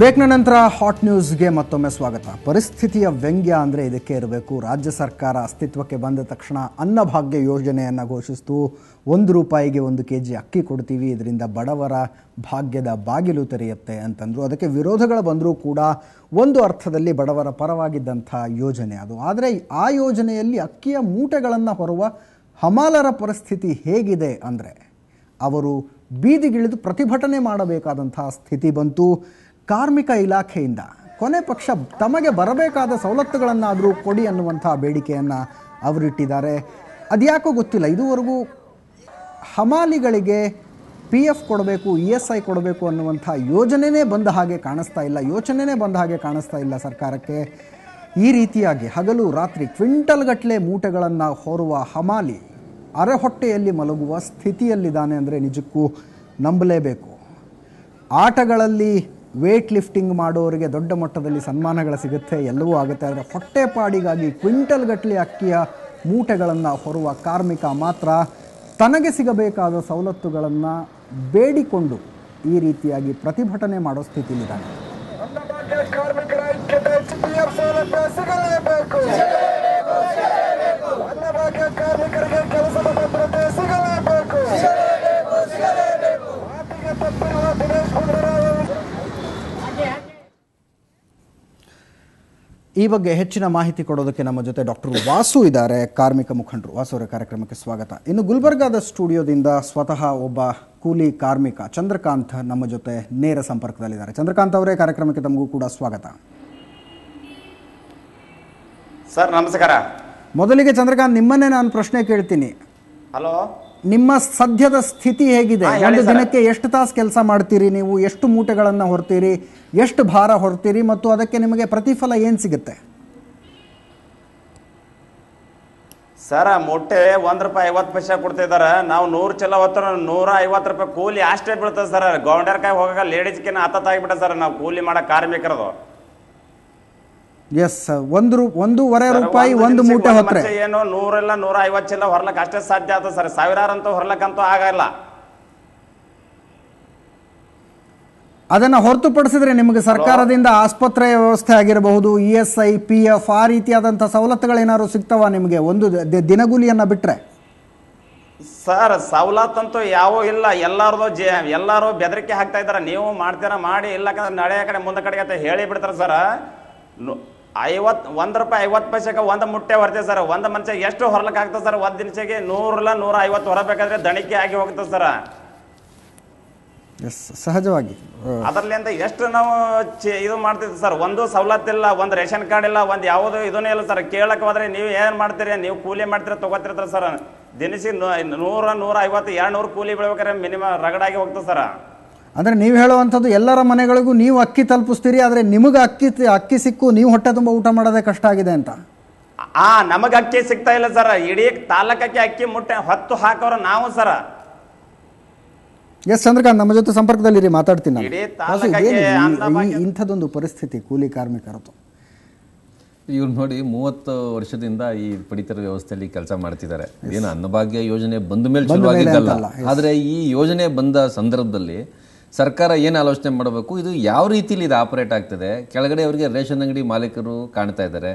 ಬ್ರೇಕ್ನ ನಂತರ ಹಾಟ್ ನ್ಯೂಸ್ಗೆ ಮತ್ತೊಮ್ಮೆ ಸ್ವಾಗತ ಪರಿಸ್ಥಿತಿಯ ವ್ಯಂಗ್ಯ ಅಂದರೆ ಇದಕ್ಕೆ ಇರಬೇಕು ರಾಜ್ಯ ಸರ್ಕಾರ ಅಸ್ತಿತ್ವಕ್ಕೆ ಬಂದ ತಕ್ಷಣ ಅನ್ನಭಾಗ್ಯ ಯೋಜನೆಯನ್ನು ಘೋಷಿಸಿತು ಒಂದು ರೂಪಾಯಿಗೆ ಒಂದು ಕೆ ಜಿ ಅಕ್ಕಿ ಕೊಡ್ತೀವಿ ಇದರಿಂದ ಬಡವರ ಭಾಗ್ಯದ ಬಾಗಿಲು ತೆರೆಯುತ್ತೆ ಅಂತಂದರು ಅದಕ್ಕೆ ವಿರೋಧಗಳು ಬಂದರೂ ಕೂಡ ಒಂದು ಅರ್ಥದಲ್ಲಿ ಬಡವರ ಪರವಾಗಿದ್ದಂಥ ಯೋಜನೆ ಅದು ಆದರೆ ಆ ಯೋಜನೆಯಲ್ಲಿ ಅಕ್ಕಿಯ ಮೂಟೆಗಳನ್ನು ಹೊರುವ ಹಮಾಲರ ಪರಿಸ್ಥಿತಿ ಹೇಗಿದೆ ಅಂದರೆ ಅವರು ಬೀದಿಗಿಳಿದು ಪ್ರತಿಭಟನೆ ಮಾಡಬೇಕಾದಂತಹ ಸ್ಥಿತಿ ಬಂತು ಕಾರ್ಮಿಕ ಇಲಾಖೆಯಿಂದ ಕೊನೆ ಪಕ್ಷ ತಮಗೆ ಬರಬೇಕಾದ ಸವಲತ್ತುಗಳನ್ನಾದರೂ ಕೊಡಿ ಅನ್ನುವಂಥ ಬೇಡಿಕೆಯನ್ನು ಅವರಿಟ್ಟಿದ್ದಾರೆ ಅದ್ಯಾಕೋ ಗೊತ್ತಿಲ್ಲ ಇದುವರೆಗೂ ಹಮಾಲಿಗಳಿಗೆ ಪಿ ಎಫ್ ಕೊಡಬೇಕು ಇ ಎಸ್ ಐ ಕೊಡಬೇಕು ಅನ್ನುವಂಥ ಯೋಜನೆನೇ ಬಂದ ಹಾಗೆ ಕಾಣಿಸ್ತಾ ಇಲ್ಲ ಯೋಚನೆನೇ ಬಂದ ಹಾಗೆ ಕಾಣಿಸ್ತಾ ಇಲ್ಲ ಸರ್ಕಾರಕ್ಕೆ ಈ ರೀತಿಯಾಗಿ ಹಗಲು ರಾತ್ರಿ ಕ್ವಿಂಟಲ್ಗಟ್ಟಲೆ ಮೂಟೆಗಳನ್ನು ಹೊರುವ ಹಮಾಲಿ ಅರೆಹೊಟ್ಟೆಯಲ್ಲಿ ಮಲಗುವ ಸ್ಥಿತಿಯಲ್ಲಿದ್ದಾನೆ ಅಂದರೆ ನಿಜಕ್ಕೂ ನಂಬಲೇಬೇಕು ಆಟಗಳಲ್ಲಿ ವೇಟ್ ಲಿಫ್ಟಿಂಗ್ ಮಾಡೋರಿಗೆ ದೊಡ್ಡ ಮಟ್ಟದಲ್ಲಿ ಸನ್ಮಾನಗಳು ಸಿಗುತ್ತೆ ಎಲ್ಲವೂ ಆಗುತ್ತೆ ಆದರೆ ಹೊಟ್ಟೆಪಾಡಿಗಾಗಿ ಕ್ವಿಂಟಲ್ ಗಟ್ಟಲೆ ಅಕ್ಕಿಯ ಮೂಟೆಗಳನ್ನು ಹೊರುವ ಕಾರ್ಮಿಕ ಮಾತ್ರ ತನಗೆ ಸಿಗಬೇಕಾದ ಸವಲತ್ತುಗಳನ್ನು ಬೇಡಿಕೊಂಡು ಈ ರೀತಿಯಾಗಿ ಪ್ರತಿಭಟನೆ ಮಾಡೋ ಸ್ಥಿತಿಯಲ್ಲಿದ್ದಾರೆ ಕಾರ್ಮಿಕರ ಈ ಬಗ್ಗೆ ಹೆಚ್ಚಿನ ಮಾಹಿತಿ ಕೊಡೋದಕ್ಕೆ ನಮ್ಮ ಜೊತೆ ಡಾಕ್ಟರ್ ವಾಸು ಇದ್ದಾರೆ ಕಾರ್ಮಿಕ ಮುಖಂಡರು ವಾಸು ಅವರ ಕಾರ್ಯಕ್ರಮಕ್ಕೆ ಸ್ವಾಗತ ಇನ್ನು ಗುಲ್ಬರ್ಗಾದ ಸ್ಟುಡಿಯೋದಿಂದ ಸ್ವತಃ ಒಬ್ಬ ಕೂಲಿ ಕಾರ್ಮಿಕ ಚಂದ್ರಕಾಂತ್ ನಮ್ಮ ಜೊತೆ ನೇರ ಸಂಪರ್ಕದಲ್ಲಿದ್ದಾರೆ ಚಂದ್ರಕಾಂತ್ ಅವರೇ ಕಾರ್ಯಕ್ರಮಕ್ಕೆ ತಮಗೂ ಕೂಡ ಸ್ವಾಗತ ಸರ್ ನಮಸ್ಕಾರ ಮೊದಲಿಗೆ ಚಂದ್ರಕಾಂತ್ ನಿಮ್ಮನ್ನೇ ನಾನು ಪ್ರಶ್ನೆ ಕೇಳ್ತೀನಿ ಹಲೋ ನಿಮ್ಮ ಸದ್ಯದ ಸ್ಥಿತಿ ಹೇಗಿದೆ ಎರಡು ದಿನಕ್ಕೆ ಎಷ್ಟು ತಾಸು ಕೆಲಸ ಮಾಡ್ತೀರಿ ನೀವು ಎಷ್ಟು ಮೂಟೆಗಳನ್ನು ಹೊರ್ತೀರಿ ಎಷ್ಟು ಭಾರ ಹೊರ್ತೀರಿ ಮತ್ತು ಅದಕ್ಕೆ ನಿಮಗೆ ಪ್ರತಿಫಲ ಏನು ಸಿಗುತ್ತೆ ಸರ ಮೊಟ್ಟೆ ಒಂದ್ ರೂಪಾಯಿ ಐವತ್ತು ಪೈಸೆ ಕೊಡ್ತಿದಾರೆ ನಾವು ನೂರು ಚಲ ನೂರ ಐವತ್ತು ರೂಪಾಯಿ ಕೂಲಿ ಅಷ್ಟೇ ಬೀಳ್ತದೆ ಸರ್ ಗೌಂಡರ್ಕಾಯಿ ಹೋಗಾಗ ಲೇಡೀಸ್ಗಿನ ಹತ್ತಾಗಿಬಿಟ್ಟ ಸರ್ ನಾವು ಕೂಲಿ ಮಾಡೋ ಕಾರ್ಮಿಕರದು ಎಸ್ ಒಂದು ರೂ ಒಂದೂವರೆ ರೂಪಾಯಿ ಒಂದು ಮೂಟೆ ಹೊತ್ರೆ ಏನೋ ನೂರೆಲ್ಲ ನೂರ ಐವತ್ತಿಲ್ಲ ಹೊರ್ಲಕ್ಕೆ ಅಷ್ಟೇ ಸಾಧ್ಯ ಆಯ್ತು ಸರ್ ಸಾವಿರಾರಂತೂ ಹೊರ್ಲಕ್ಕಂತೂ ಆಗಲ್ಲ ಅದನ್ನು ಹೊರತುಪಡಿಸಿದ್ರೆ ನಿಮಗೆ ಸರ್ಕಾರದಿಂದ ಆಸ್ಪತ್ರೆ ವ್ಯವಸ್ಥೆ ಆಗಿರಬಹುದು E S I P F ಆ ರೀತಿಯಾದಂಥ ಸವಲತ್ತುಗಳೇನಾದ್ರು ಸಿಗ್ತಾವ ನಿಮಗೆ ಒಂದು ದಿನಗೂಲಿಯನ್ನು ಬಿಟ್ಟರೆ ಸರ್ ಸವಲತ್ತಂತೂ ಯಾವ ಇಲ್ಲ ಎಲ್ಲರದು ಜೆ ಎಲ್ಲರೂ ಬೆದರಿಕೆ ಹಾಕ್ತಾ ಇದ್ದಾರೆ ನೀವು ಮಾಡ್ತೀರಾ ಮಾಡಿ ಇಲ್ಲಕಂದ್ರೆ ನಡೆ ಕಡೆ ಮುಂದೆ ಕಡೆಗೆ ಅಂತ ಹೇಳಿ ಬಿಡ್ತಾರೆ ಸರ್ ಐವತ್ತು ಒಂದು ರೂಪಾಯಿ ಐವತ್ತು ಪೈಸೆಗೆ ಒಂದು ಮುಟ್ಟೆ ಹೊರತೆ ಸರ್ ಒಂದು ಮನುಷ್ಯ ಎಷ್ಟು ಆಗ್ತದೆ ಸರ್ ಒಂದ್ ದಿನಸಿಗೆ ನೂರಲ್ಲ ನೂರ ಐವತ್ತು ಹೊರಬೇಕಾದ್ರೆ ದಣಿಕೆ ಆಗಿ ಹೋಗ್ತದೆ ಸರ್ ಸಹಜವಾಗಿ ಅದರ್ಲಿಂದ ಎಷ್ಟು ನಾವು ಇದು ಮಾಡ್ತಿದ್ವಿ ಸರ್ ಒಂದು ಇಲ್ಲ ಒಂದು ರೇಷನ್ ಕಾರ್ಡ್ ಇಲ್ಲ ಒಂದು ಯಾವುದು ಇದೂ ಇಲ್ಲ ಸರ್ ಕೇಳಕ್ಕೆ ಹೋದ್ರೆ ನೀವು ಏನು ಮಾಡ್ತೀರಿ ನೀವು ಕೂಲಿ ಮಾಡ್ತೀರ ತಗೋತಿರ್ತಾರ ಸರ್ ದಿನಸಿ ನೂರ ನೂರ ಐವತ್ತು ಎರಡು ನೂರು ಕೂಲಿ ಬೆಳಿಬೇಕಾರೆ ಮಿನಿಮಮ್ ರಗಡಾಗಿ ಹೋಗ್ತದೆ ಸರ್ ಅಂದರೆ ನೀವು ಹೇಳುವಂಥದ್ದು ಎಲ್ಲರ ಮನೆಗಳಿಗೂ ನೀವು ಅಕ್ಕಿ ತಲುಪಿಸ್ತೀರಿ ಆದರೆ ನಿಮಗೆ ಅಕ್ಕಿ ಅಕ್ಕಿ ಸಿಕ್ಕು ನೀವು ಹೊಟ್ಟೆ ತುಂಬ ಊಟ ಮಾಡೋದೇ ಕಷ್ಟ ಆಗಿದೆ ಅಂತ ಆ ನಮಗೆ ಅಕ್ಕಿ ಸಿಗ್ತಾ ಇಲ್ಲ ಸರ್ ಇಡೀ ತಾಲೂಕಕ್ಕೆ ಅಕ್ಕಿ ಮುಟ್ಟೆ ಹೊತ್ತು ಹಾಕೋರು ನಾವು ಸರ ಎಸ್ ಚಂದ್ರಕಾಂತ್ ನಮ್ಮ ಜೊತೆ ಸಂಪರ್ಕದಲ್ಲಿ ಮಾತಾಡ್ತೀನಿ ಇಂಥದ್ದೊಂದು ಪರಿಸ್ಥಿತಿ ಕೂಲಿ ಕಾರ್ಮಿಕರದ್ದು ಇವ್ರು ನೋಡಿ ಮೂವತ್ತು ವರ್ಷದಿಂದ ಈ ಪಡಿತರ ವ್ಯವಸ್ಥೆಯಲ್ಲಿ ಕೆಲಸ ಮಾಡ್ತಿದ್ದಾರೆ ಏನು ಅನ್ನಭಾಗ್ಯ ಯೋಜನೆ ಬಂದ ಮೇಲೆ ಆದರೆ ಈ ಯೋಜನೆ ಬಂದ ಸಂದರ್ಭದಲ್ಲಿ ಸರ್ಕಾರ ಏನು ಆಲೋಚನೆ ಮಾಡಬೇಕು ಇದು ಯಾವ ರೀತಿಲಿ ಇದು ಆಪರೇಟ್ ಆಗ್ತದೆ ಕೆಳಗಡೆ ಅವರಿಗೆ ರೇಷನ್ ಅಂಗಡಿ ಮಾಲೀಕರು ಕಾಣ್ತಾ ಇದ್ದಾರೆ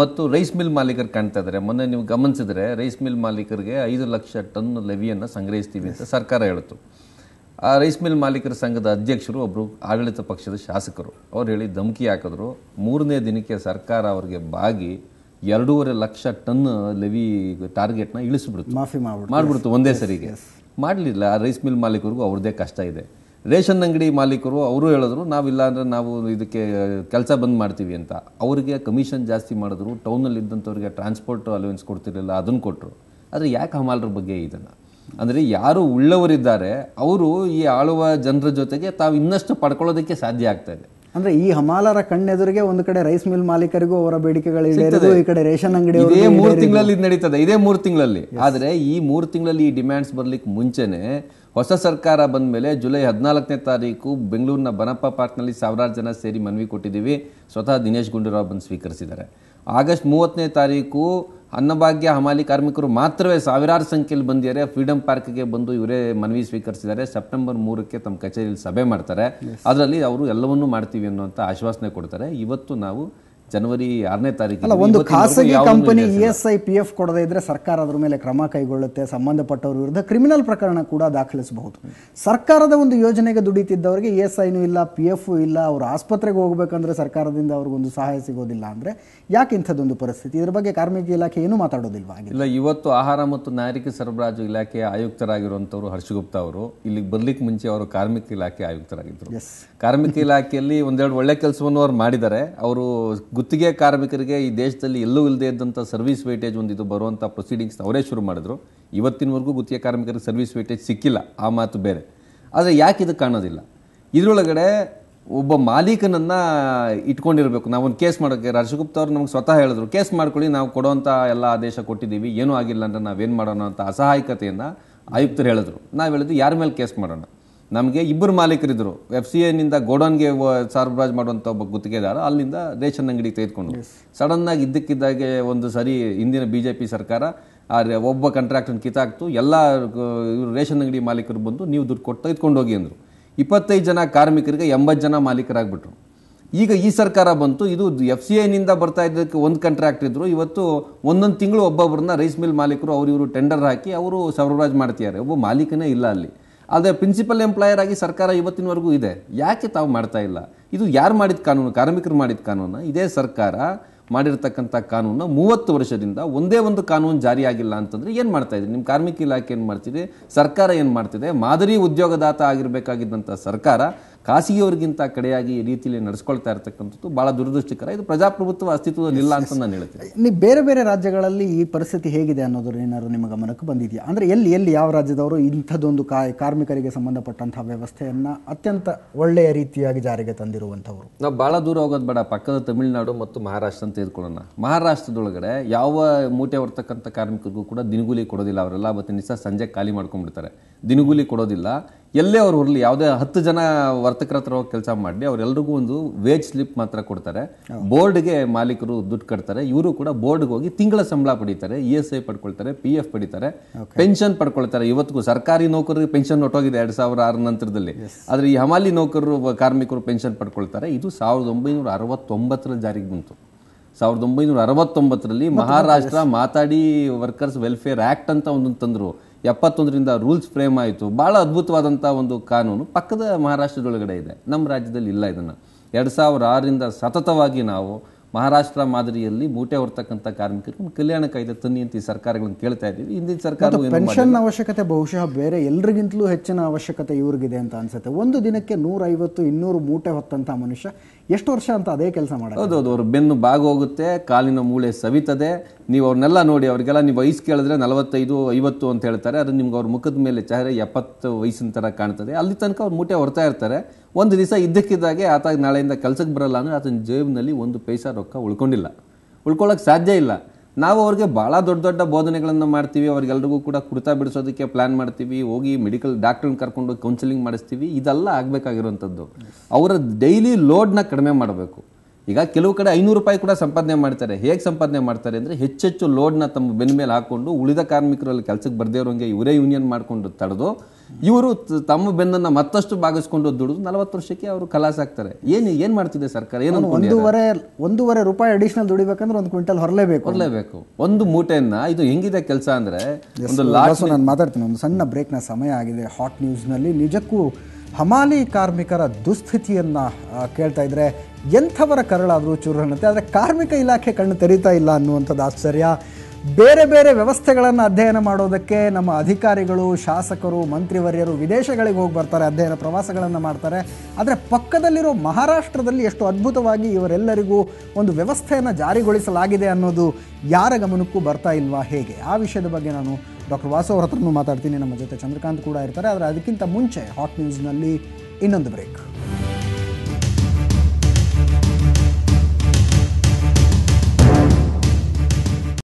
ಮತ್ತು ರೈಸ್ ಮಿಲ್ ಮಾಲೀಕರು ಕಾಣ್ತಾ ಇದ್ದಾರೆ ಮೊನ್ನೆ ನೀವು ಗಮನಿಸಿದರೆ ರೈಸ್ ಮಿಲ್ ಮಾಲೀಕರಿಗೆ ಐದು ಲಕ್ಷ ಟನ್ ಲೆವಿಯನ್ನು ಸಂಗ್ರಹಿಸ್ತೀವಿ ಅಂತ ಸರ್ಕಾರ ಹೇಳಿತು ಆ ರೈಸ್ ಮಿಲ್ ಮಾಲೀಕರ ಸಂಘದ ಅಧ್ಯಕ್ಷರು ಒಬ್ಬರು ಆಡಳಿತ ಪಕ್ಷದ ಶಾಸಕರು ಅವ್ರು ಹೇಳಿ ಧಮಕಿ ಹಾಕಿದ್ರು ಮೂರನೇ ದಿನಕ್ಕೆ ಸರ್ಕಾರ ಅವ್ರಿಗೆ ಬಾಗಿ ಎರಡೂವರೆ ಲಕ್ಷ ಟನ್ ಲೆವಿ ಟಾರ್ಗೆಟ್ನ ಇಳಿಸ್ಬಿಡ್ತು ಮಾಫಿ ಮಾಡಿಬಿಡ್ತು ಒಂದೇ ಸರಿಗೆ ಮಾಡಲಿಲ್ಲ ಆ ರೈಸ್ ಮಿಲ್ ಮಾಲೀಕರಿಗೂ ಅವ್ರದ್ದೇ ಕಷ್ಟ ಇದೆ ರೇಷನ್ ಅಂಗಡಿ ಮಾಲೀಕರು ಅವರು ಹೇಳಿದ್ರು ನಾವಿಲ್ಲ ಅಂದರೆ ನಾವು ಇದಕ್ಕೆ ಕೆಲಸ ಬಂದ್ ಮಾಡ್ತೀವಿ ಅಂತ ಅವರಿಗೆ ಕಮಿಷನ್ ಜಾಸ್ತಿ ಮಾಡಿದ್ರು ಟೌನಲ್ಲಿ ಇದ್ದಂಥವ್ರಿಗೆ ಟ್ರಾನ್ಸ್ಪೋರ್ಟ್ ಅಲೋವೆನ್ಸ್ ಕೊಡ್ತಿರಲಿಲ್ಲ ಅದನ್ನು ಕೊಟ್ಟರು ಆದರೆ ಯಾಕೆ ಹಮಾಲರ ಬಗ್ಗೆ ಇದನ್ನು ಅಂದರೆ ಯಾರು ಉಳ್ಳವರಿದ್ದಾರೆ ಅವರು ಈ ಆಳುವ ಜನರ ಜೊತೆಗೆ ತಾವು ಇನ್ನಷ್ಟು ಪಡ್ಕೊಳ್ಳೋದಕ್ಕೆ ಸಾಧ್ಯ ಆಗ್ತಾ ಇದೆ ಅಂದ್ರೆ ಈ ಹಮಾಲರ ಕಣ್ಣೆದುರಿಗೆ ಒಂದು ಕಡೆ ರೈಸ್ ಮಿಲ್ ಮಾಲೀಕರಿಗೂ ಅವರ ಬೇಡಿಕೆಗಳು ಈ ಕಡೆ ರೇಷನ್ ಅಂಗಡಿ ಮೂರು ತಿಂಗಳಲ್ಲಿ ನಡೀತದೆ ಇದೇ ಮೂರು ತಿಂಗಳಲ್ಲಿ ಆದ್ರೆ ಈ ಮೂರು ತಿಂಗಳಲ್ಲಿ ಈ ಡಿಮ್ಯಾಂಡ್ಸ್ ಬರ್ಲಿಕ್ಕೆ ಮುಂಚೆನೆ ಹೊಸ ಸರ್ಕಾರ ಬಂದ ಮೇಲೆ ಜುಲೈ ಹದಿನಾಲ್ಕನೇ ತಾರೀಕು ಬೆಂಗಳೂರಿನ ಬನಪ್ಪ ಪಾರ್ಕ್ನಲ್ಲಿ ಸಾವಿರಾರು ಜನ ಸೇರಿ ಮನವಿ ಕೊಟ್ಟಿದ್ದೀವಿ ಸ್ವತಃ ದಿನೇಶ್ ಗುಂಡೂರಾವ್ ಬಂದು ಸ್ವೀಕರಿಸಿದ್ದಾರೆ ಆಗಸ್ಟ್ ಮೂವತ್ತನೇ ತಾರೀಕು ಅನ್ನಭಾಗ್ಯ ಹಮಾಲಿ ಕಾರ್ಮಿಕರು ಮಾತ್ರವೇ ಸಾವಿರಾರು ಸಂಖ್ಯೆಯಲ್ಲಿ ಬಂದಿದ್ದಾರೆ ಫ್ರೀಡಂ ಪಾರ್ಕ್ಗೆ ಬಂದು ಇವರೇ ಮನವಿ ಸ್ವೀಕರಿಸಿದ್ದಾರೆ ಸೆಪ್ಟೆಂಬರ್ ಮೂರಕ್ಕೆ ತಮ್ಮ ಕಚೇರಿಯಲ್ಲಿ ಸಭೆ ಮಾಡ್ತಾರೆ ಅದರಲ್ಲಿ ಅವರು ಎಲ್ಲವನ್ನೂ ಮಾಡ್ತೀವಿ ಅನ್ನುವಂಥ ಆಶ್ವಾಸನೆ ಕೊಡ್ತಾರೆ ಇವತ್ತು ನಾವು ಜನವರಿ ಆರನೇ ತಾರೀಕು ಒಂದು ಖಾಸಗಿ company E S I P F ಕೊಡದೇ ಇದ್ರೆ ಸರ್ಕಾರ ಅದರ ಮೇಲೆ ಕ್ರಮ ಕೈಗೊಳ್ಳುತ್ತೆ ಸಂಬಂಧಪಟ್ಟವ್ರ ವಿರುದ್ಧ ಕ್ರಿಮಿನಲ್ ಪ್ರಕರಣ ಕೂಡ ದಾಖಲಿಸಬಹುದು ಸರ್ಕಾರದ ಒಂದು ಯೋಜನೆಗೆ ದುಡಿತಿದ್ದವರಿಗೆ ಇ ಎಸ್ ಐನೂ ಇಲ್ಲ ಪಿ ಎಫ್ ಇಲ್ಲ ಅವರು ಆಸ್ಪತ್ರೆಗೆ ಹೋಗ್ಬೇಕಂದ್ರೆ ಸರ್ಕಾರದಿಂದ ಅವ್ರಿಗೊಂದು ಸಹಾಯ ಸಿಗೋದಿಲ್ಲ ಅಂದ್ರೆ ಯಾಕೆ ಇಂಥದ್ದೊಂದು ಪರಿಸ್ಥಿತಿ ಇದ್ರ ಬಗ್ಗೆ ಕಾರ್ಮಿಕ ಇಲಾಖೆ ಏನು ಮಾತಾಡೋದಿಲ್ವಾ ಇಲ್ಲ ಇವತ್ತು ಆಹಾರ ಮತ್ತು ನಾಗರಿಕ ಸರಬರಾಜು ಇಲಾಖೆಯ ಆಯುಕ್ತರಾಗಿರುವಂತವರು ಹರ್ಷಗುಪ್ತ ಅವರು ಇಲ್ಲಿಗೆ ಬರ್ಲಿಕ್ಕೆ ಮುಂಚೆ ಅವರು ಕಾರ್ಮಿಕ ಇಲಾಖೆ ಆಯುಕ್ತರಾಗಿದ್ದರು ಕಾರ್ಮಿಕ ಇಲಾಖೆಯಲ್ಲಿ ಒಂದೆರಡು ಒಳ್ಳೆ ಕೆಲಸವನ್ನು ಅವ್ರು ಮಾಡಿದ್ದಾರೆ ಅವರು ಗುತ್ತಿಗೆ ಕಾರ್ಮಿಕರಿಗೆ ಈ ದೇಶದಲ್ಲಿ ಎಲ್ಲೂ ಇಲ್ಲದೇ ಇದ್ದಂಥ ಸರ್ವಿಸ್ ವೇಟೇಜ್ ಒಂದು ಇದು ಬರುವಂಥ ಪ್ರೊಸೀಡಿಂಗ್ಸ್ ಅವರೇ ಶುರು ಮಾಡಿದ್ರು ಇವತ್ತಿನವರೆಗೂ ಗುತ್ತಿಗೆ ಕಾರ್ಮಿಕರಿಗೆ ಸರ್ವಿಸ್ ವೇಟೇಜ್ ಸಿಕ್ಕಿಲ್ಲ ಆ ಮಾತು ಬೇರೆ ಆದರೆ ಯಾಕೆ ಇದು ಕಾಣೋದಿಲ್ಲ ಇದರೊಳಗಡೆ ಒಬ್ಬ ಮಾಲೀಕನನ್ನು ಇಟ್ಕೊಂಡಿರಬೇಕು ನಾವೊಂದು ಕೇಸ್ ಮಾಡೋಕ್ಕೆ ರಾಜಗುಪ್ತ ಅವರು ನಮಗೆ ಸ್ವತಃ ಹೇಳಿದ್ರು ಕೇಸ್ ಮಾಡ್ಕೊಳ್ಳಿ ನಾವು ಕೊಡೋವಂಥ ಎಲ್ಲ ಆದೇಶ ಕೊಟ್ಟಿದ್ದೀವಿ ಏನೂ ಆಗಿಲ್ಲ ಅಂದರೆ ನಾವೇನು ಮಾಡೋಣ ಅಂತ ಅಸಹಾಯಕತೆಯನ್ನು ಆಯುಕ್ತರು ಹೇಳಿದ್ರು ನಾವು ಹೇಳಿದ್ವಿ ಯಾರ ಮೇಲೆ ಕೇಸ್ ಮಾಡೋಣ ನಮಗೆ ಇಬ್ಬರು ಮಾಲೀಕರಿದ್ದರು ಎಫ್ ಸಿ ಎನಿಂದ ಗೋಡೌನ್ಗೆ ಸರಬರಾಜು ಮಾಡುವಂಥ ಒಬ್ಬ ಗುತ್ತಿಗೆದಾರ ಅಲ್ಲಿಂದ ರೇಷನ್ ಅಂಗಡಿ ತೆಗೆದುಕೊಂಡು ಸಡನ್ನಾಗಿ ಇದ್ದಕ್ಕಿದ್ದಾಗೆ ಒಂದು ಸರಿ ಹಿಂದಿನ ಬಿ ಜೆ ಪಿ ಸರ್ಕಾರ ಆ ಒಬ್ಬ ಕಾಂಟ್ರಾಕ್ಟನ್ನು ಕಿತ್ತಾಕ್ತು ಎಲ್ಲ ಇವರು ರೇಷನ್ ಅಂಗಡಿ ಮಾಲೀಕರು ಬಂದು ನೀವು ದುಡ್ಡು ಕೊಟ್ಟು ತೆಗೆದುಕೊಂಡು ಹೋಗಿ ಅಂದರು ಇಪ್ಪತ್ತೈದು ಜನ ಕಾರ್ಮಿಕರಿಗೆ ಎಂಬತ್ತು ಜನ ಮಾಲೀಕರಾಗ್ಬಿಟ್ರು ಈಗ ಈ ಸರ್ಕಾರ ಬಂತು ಇದು ಎಫ್ ಸಿ ಐನಿಂದ ಬರ್ತಾ ಇದ್ದಕ್ಕೆ ಒಂದು ಕಾಂಟ್ರಾಕ್ಟ್ ಇದ್ದರು ಇವತ್ತು ಒಂದೊಂದು ತಿಂಗಳು ಒಬ್ಬೊಬ್ಬರನ್ನ ರೈಸ್ ಮಿಲ್ ಮಾಲೀಕರು ಅವರು ಇವರು ಟೆಂಡರ್ ಹಾಕಿ ಅವರು ಸರಬರಾಜು ಮಾಡ್ತಿದ್ದಾರೆ ಒಬ್ಬ ಮಾಲೀಕನೇ ಇಲ್ಲ ಅಲ್ಲಿ ಆದರೆ ಪ್ರಿನ್ಸಿಪಲ್ ಎಂಪ್ಲಾಯರ್ ಆಗಿ ಸರ್ಕಾರ ಇವತ್ತಿನವರೆಗೂ ಇದೆ ಯಾಕೆ ತಾವು ಮಾಡ್ತಾ ಇಲ್ಲ ಇದು ಯಾರು ಮಾಡಿದ ಕಾನೂನು ಕಾರ್ಮಿಕರು ಮಾಡಿದ ಕಾನೂನು ಇದೇ ಸರ್ಕಾರ ಮಾಡಿರ್ತಕ್ಕಂಥ ಕಾನೂನು ಮೂವತ್ತು ವರ್ಷದಿಂದ ಒಂದೇ ಒಂದು ಕಾನೂನು ಜಾರಿಯಾಗಿಲ್ಲ ಅಂತಂದರೆ ಏನು ಮಾಡ್ತಾ ಇದ್ದೀರಿ ನಿಮ್ಮ ಕಾರ್ಮಿಕ ಇಲಾಖೆ ಏನು ಮಾಡ್ತಿದೆ ಸರ್ಕಾರ ಏನು ಮಾಡ್ತಿದೆ ಮಾದರಿ ಉದ್ಯೋಗದಾತ ಆಗಿರಬೇಕಾಗಿದ್ದಂಥ ಸರ್ಕಾರ ಖಾಸಗಿಯವರಿಗಿಂತ ಕಡೆಯಾಗಿ ಈ ರೀತಿಯಲ್ಲಿ ನಡೆಸ್ಕೊಳ್ತಾ ಇರತಕ್ಕಂಥದ್ದು ಭಾಳ ದುರದೃಷ್ಟಕರ ಇದು ಪ್ರಜಾಪ್ರಭುತ್ವ ಅಸ್ತಿತ್ವದಲ್ಲಿ ಇಲ್ಲ ಅಂತ ನಾನು ಹೇಳ್ತೀನಿ ನೀವು ಬೇರೆ ಬೇರೆ ರಾಜ್ಯಗಳಲ್ಲಿ ಈ ಪರಿಸ್ಥಿತಿ ಹೇಗಿದೆ ಅನ್ನೋದನ್ನ ಏನಾದ್ರು ನಿಮ್ಮ ಗಮನಕ್ಕೆ ಬಂದಿದೆಯಾ ಅಂದರೆ ಎಲ್ಲಿ ಎಲ್ಲಿ ಯಾವ ರಾಜ್ಯದವರು ಇಂಥದ್ದೊಂದು ಕಾರ್ಮಿಕರಿಗೆ ಸಂಬಂಧಪಟ್ಟಂತಹ ವ್ಯವಸ್ಥೆಯನ್ನು ಅತ್ಯಂತ ಒಳ್ಳೆಯ ರೀತಿಯಾಗಿ ಜಾರಿಗೆ ತಂದಿರುವಂಥವರು ನಾವು ಭಾಳ ದೂರ ಹೋಗೋದು ಬೇಡ ಪಕ್ಕದ ತಮಿಳುನಾಡು ಮತ್ತು ಮಹಾರಾಷ್ಟ್ರ ಅಂತ ತೆಗೆದುಕೊಳ್ಳೋಣ ಮಹಾರಾಷ್ಟ್ರದೊಳಗಡೆ ಯಾವ ಮೂಟೆ ಹೊರತಕ್ಕಂಥ ಕಾರ್ಮಿಕರಿಗೂ ಕೂಡ ದಿನಗೂಲಿ ಕೊಡೋದಿಲ್ಲ ಅವರೆಲ್ಲ ಮತ್ತು ನಿಸ ಸಂಜೆ ಖಾಲಿ ಮಾಡ್ಕೊಂಡ್ಬಿಡ್ತಾರೆ ದಿನಗೂಲಿ ಕೊಡೋದಿಲ್ಲ ಎಲ್ಲೇ ಅವ್ರು ಇರಲಿ ಯಾವುದೇ ಹತ್ತು ಜನ ವರ್ತಕರ ಹತ್ರ ಹೋಗಿ ಕೆಲಸ ಮಾಡಲಿ ಅವರೆಲ್ಲರಿಗೂ ಒಂದು ವೇಜ್ ಸ್ಲಿಪ್ ಮಾತ್ರ ಕೊಡ್ತಾರೆ ಬೋರ್ಡ್ಗೆ ಮಾಲೀಕರು ದುಡ್ಡು ಕಟ್ತಾರೆ ಇವರು ಕೂಡ ಬೋರ್ಡ್ಗೆ ಹೋಗಿ ತಿಂಗಳ ಸಂಬಳ ಪಡೀತಾರೆ ಇ ಎಸ್ ಐ ಪಡ್ಕೊಳ್ತಾರೆ ಪಿ ಎಫ್ ಪಡಿತಾರೆ ಪೆನ್ಷನ್ ಪಡ್ಕೊಳ್ತಾರೆ ಇವತ್ತಿಗೂ ಸರ್ಕಾರಿ ನೌಕರರಿಗೆ ಪೆನ್ಷನ್ ಹೊಟ್ಟೋಗಿದೆ ಎರಡು ಸಾವಿರದ ಆರು ನಂತರದಲ್ಲಿ ಆದರೆ ಈ ಹಮಾಲಿ ನೌಕರರು ಕಾರ್ಮಿಕರು ಪೆನ್ಷನ್ ಪಡ್ಕೊಳ್ತಾರೆ ಇದು ಸಾವಿರದ ಒಂಬೈನೂರ ಅರವತ್ತೊಂಬತ್ತರಲ್ಲಿ ಜಾರಿಗೆ ಬಂತು ಸಾವಿರದ ಒಂಬೈನೂರ ಅರವತ್ತೊಂಬತ್ತರಲ್ಲಿ ಮಹಾರಾಷ್ಟ್ರ ಮಾತಾಡಿ ವರ್ಕರ್ಸ್ ವೆಲ್ಫೇರ್ ಆಕ್ಟ್ ಅಂತ ಒಂದು ತಂದರು ಎಪ್ಪತ್ತೊಂದರಿಂದ ರೂಲ್ಸ್ ಫ್ರೇಮ್ ಆಯಿತು ಭಾಳ ಅದ್ಭುತವಾದಂಥ ಒಂದು ಕಾನೂನು ಪಕ್ಕದ ಮಹಾರಾಷ್ಟ್ರದೊಳಗಡೆ ಇದೆ ನಮ್ಮ ರಾಜ್ಯದಲ್ಲಿ ಇಲ್ಲ ಇದನ್ನು ಎರಡು ಸಾವಿರ ಆರರಿಂದ ಸತತವಾಗಿ ನಾವು ಮಹಾರಾಷ್ಟ್ರ ಮಾದರಿಯಲ್ಲಿ ಮೂಟೆ ಹೊರತಕ್ಕಂಥ ಕಾರ್ಮಿಕರಿಗೆ ಕಲ್ಯಾಣ ಕಾಯ್ದೆ ತನ್ನಿ ಅಂತ ಈ ಸರ್ಕಾರಗಳನ್ನು ಕೇಳ್ತಾ ಇದ್ದೀವಿ ಹಿಂದಿನ ಸರ್ಕಾರ ಪೆನ್ಷನ್ ಅವಶ್ಯಕತೆ ಬಹುಶಃ ಬೇರೆ ಎಲ್ರಿಗಿಂತಲೂ ಹೆಚ್ಚಿನ ಅವಶ್ಯಕತೆ ಇವ್ರಿಗಿದೆ ಅಂತ ಅನ್ಸುತ್ತೆ ಒಂದು ದಿನಕ್ಕೆ ನೂರೈವತ್ತು ಇನ್ನೂರು ಮೂಟೆ ಹೊತ್ತಂಥ ಮನುಷ್ಯ ಎಷ್ಟು ವರ್ಷ ಅಂತ ಅದೇ ಕೆಲಸ ಹೌದು ಹೌದು ಅವ್ರ ಬೆನ್ನು ಬಾಗೋಗುತ್ತೆ ಕಾಲಿನ ಮೂಳೆ ಸವಿತದೆ ನೀವು ಅವ್ರನ್ನೆಲ್ಲ ನೋಡಿ ಅವರಿಗೆಲ್ಲ ನೀವು ವಯಸ್ಸು ಕೇಳಿದ್ರೆ ನಲವತ್ತೈದು ಐವತ್ತು ಅಂತ ಹೇಳ್ತಾರೆ ಅದು ನಿಮ್ಗೆ ಅವ್ರ ಮುಖದ ಮೇಲೆ ಚಹರೆ ಎಪ್ಪತ್ತು ವಯಸ್ಸಿನ ಥರ ಕಾಣ್ತದೆ ಅಲ್ಲಿ ತನಕ ಅವ್ರು ಮೂಟೆ ಹೊರತಾ ಇರ್ತಾರೆ ಒಂದು ದಿವಸ ಇದ್ದಕ್ಕಿದ್ದಾಗೆ ಆತ ನಾಳೆಯಿಂದ ಕೆಲಸಕ್ಕೆ ಬರಲ್ಲ ಅಂದರೆ ಆತನ ಜೇಬಿನಲ್ಲಿ ಒಂದು ಪೈಸಾ ರೊಕ್ಕ ಉಳ್ಕೊಂಡಿಲ್ಲ ಉಳ್ಕೊಳ್ಳೋಕೆ ಸಾಧ್ಯ ಇಲ್ಲ ನಾವು ಅವ್ರಿಗೆ ಭಾಳ ದೊಡ್ಡ ದೊಡ್ಡ ಬೋಧನೆಗಳನ್ನು ಮಾಡ್ತೀವಿ ಅವ್ರಿಗೆಲ್ರಿಗೂ ಕೂಡ ಕುರ್ತಾ ಬಿಡಿಸೋದಕ್ಕೆ ಪ್ಲ್ಯಾನ್ ಮಾಡ್ತೀವಿ ಹೋಗಿ ಮೆಡಿಕಲ್ ಡಾಕ್ಟ್ರನ್ನ ಕರ್ಕೊಂಡು ಕೌನ್ಸಿಲಿಂಗ್ ಮಾಡಿಸ್ತೀವಿ ಇದೆಲ್ಲ ಆಗಬೇಕಾಗಿರುವಂಥದ್ದು ಅವರ ಡೈಲಿ ಲೋಡ್ನ ಕಡಿಮೆ ಮಾಡಬೇಕು ಈಗ ಕೆಲವು ಕಡೆ ಐನೂರು ರೂಪಾಯಿ ಕೂಡ ಸಂಪಾದನೆ ಮಾಡ್ತಾರೆ ಹೇಗೆ ಸಂಪಾದನೆ ಮಾಡ್ತಾರೆ ಅಂದರೆ ಹೆಚ್ಚೆಚ್ಚು ಲೋಡ್ನ ತಮ್ಮ ಬೆನ್ನ ಮೇಲೆ ಹಾಕ್ಕೊಂಡು ಉಳಿದ ಕಾರ್ಮಿಕರಲ್ಲಿ ಕೆಲಸಕ್ಕೆ ಬರ್ದೇ ಇರೋಂಗೆ ಇವರೇ ಯೂನಿಯನ್ ಮಾಡಿಕೊಂಡು ತಡೆದು ಇವರು ತಮ್ಮ ಬೆನ್ನನ್ನು ಮತ್ತಷ್ಟು ಬಾಗಿಸ್ಕೊಂಡು ದುಡಿದು ನಲವತ್ತು ವರ್ಷಕ್ಕೆ ಅವರು ಕಲಾಸ ಆಗ್ತಾರೆ ಏನು ಏನು ಮಾಡ್ತಿದೆ ಸರ್ಕಾರ ಏನು ಒಂದೂವರೆ ಒಂದೂವರೆ ರೂಪಾಯಿ ಅಡಿಷನಲ್ ದುಡಿಬೇಕಂದ್ರೆ ಒಂದು ಕ್ವಿಂಟಲ್ ಹೊರಲೇಬೇಕು ಹೊರಲೇಬೇಕು ಒಂದು ಮೂಟೆಯನ್ನ ಇದು ಹೆಂಗಿದೆ ಕೆಲಸ ಅಂದ್ರೆ ಒಂದು ಲಾಸ್ಟ್ ನಾನು ಮಾತಾಡ್ತೀನಿ ಒಂದು ಸಣ್ಣ ಬ್ರೇಕ್ನ ಸಮಯ ಆಗಿದೆ ಹಾಟ್ ನ್ಯೂಸ್ನಲ್ಲಿ ನಿಜಕ್ಕೂ ಹಮಾಲಿ ಕಾರ್ಮಿಕರ ದುಸ್ಥಿತಿಯನ್ನ ಕೇಳ್ತಾ ಇದ್ರೆ ಎಂಥವರ ಕರಳಾದರೂ ಚೂರು ಆದ್ರೆ ಆದರೆ ಕಾರ್ಮಿಕ ಇಲಾಖೆ ಕಣ್ಣು ತೆರೀತಾ ಇಲ್ಲ ಅನ್ನುವಂಥದ್ದು ಆಶ್ಚರ್ಯ ಬೇರೆ ಬೇರೆ ವ್ಯವಸ್ಥೆಗಳನ್ನು ಅಧ್ಯಯನ ಮಾಡೋದಕ್ಕೆ ನಮ್ಮ ಅಧಿಕಾರಿಗಳು ಶಾಸಕರು ಮಂತ್ರಿವರ್ಯರು ವಿದೇಶಗಳಿಗೆ ಹೋಗಿ ಬರ್ತಾರೆ ಅಧ್ಯಯನ ಪ್ರವಾಸಗಳನ್ನು ಮಾಡ್ತಾರೆ ಆದರೆ ಪಕ್ಕದಲ್ಲಿರೋ ಮಹಾರಾಷ್ಟ್ರದಲ್ಲಿ ಎಷ್ಟು ಅದ್ಭುತವಾಗಿ ಇವರೆಲ್ಲರಿಗೂ ಒಂದು ವ್ಯವಸ್ಥೆಯನ್ನು ಜಾರಿಗೊಳಿಸಲಾಗಿದೆ ಅನ್ನೋದು ಯಾರ ಗಮನಕ್ಕೂ ಬರ್ತಾ ಇಲ್ವಾ ಹೇಗೆ ಆ ವಿಷಯದ ಬಗ್ಗೆ ನಾನು ಡಾಕ್ಟರ್ ವಾಸು ಹತ್ರನೂ ಮಾತಾಡ್ತೀನಿ ನಮ್ಮ ಜೊತೆ ಚಂದ್ರಕಾಂತ್ ಕೂಡ ಇರ್ತಾರೆ ಆದರೆ ಅದಕ್ಕಿಂತ ಮುಂಚೆ ಹಾಟ್ ನ್ಯೂಸ್ನಲ್ಲಿ ಇನ್ನೊಂದು ಬ್ರೇಕ್